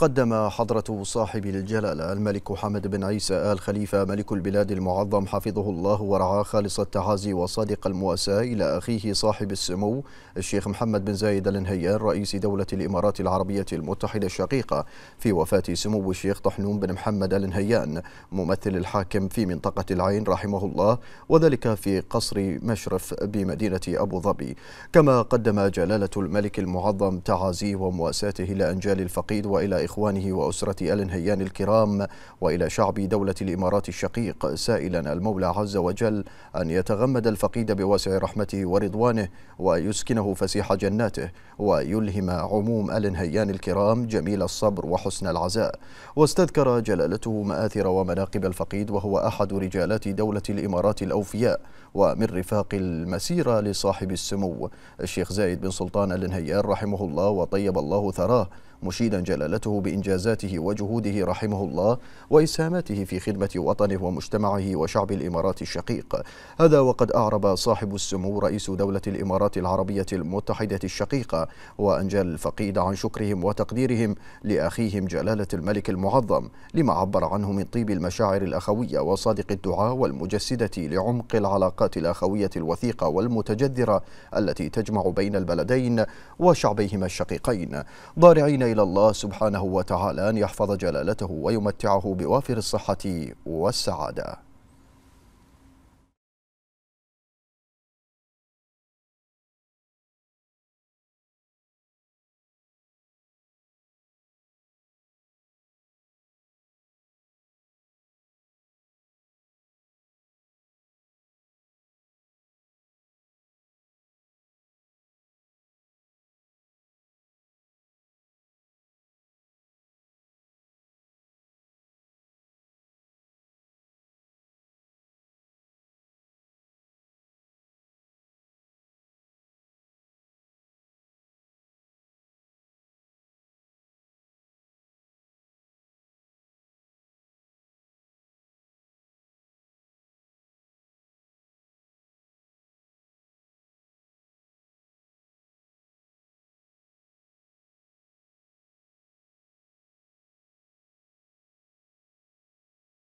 قدم حضرة صاحب الجلالة الملك حمد بن عيسى آل خليفة ملك البلاد المعظم حفظه الله ورعاه خالص التعازي وصادق المواساة إلى أخيه صاحب السمو الشيخ محمد بن زايد النهيان رئيس دولة الإمارات العربية المتحدة الشقيقة في وفاة سمو الشيخ طحنون بن محمد الانهيان ممثل الحاكم في منطقة العين رحمه الله وذلك في قصر مشرف بمدينة أبو ظبي كما قدم جلالة الملك المعظم تعازيه ومواساته إلى أنجال الفقيد وإلى إخوانه وأسرة آل نهيان الكرام وإلى شعب دولة الإمارات الشقيق سائلا المولى عز وجل أن يتغمد الفقيد بواسع رحمته ورضوانه ويسكنه فسيح جناته ويلهم عموم آل نهيان الكرام جميل الصبر وحسن العزاء واستذكر جلالته مآثر ومناقب الفقيد وهو أحد رجالات دولة الإمارات الأوفياء ومن رفاق المسيرة لصاحب السمو الشيخ زايد بن سلطان آل رحمه الله وطيب الله ثراه مشيدا جلالته بإنجازاته وجهوده رحمه الله وإسهاماته في خدمة وطنه ومجتمعه وشعب الإمارات الشقيق هذا وقد أعرب صاحب السمو رئيس دولة الإمارات العربية المتحدة الشقيقة وأنجل الفقيد عن شكرهم وتقديرهم لأخيهم جلالة الملك المعظم لما عبر عنه من طيب المشاعر الأخوية وصادق الدعاء والمجسدة لعمق العلاقات الأخوية الوثيقة والمتجذرة التي تجمع بين البلدين وشعبيهما الشقيقين ضارعين إلى الله سبحانه وتعالى أن يحفظ جلالته ويمتعه بوافر الصحة والسعادة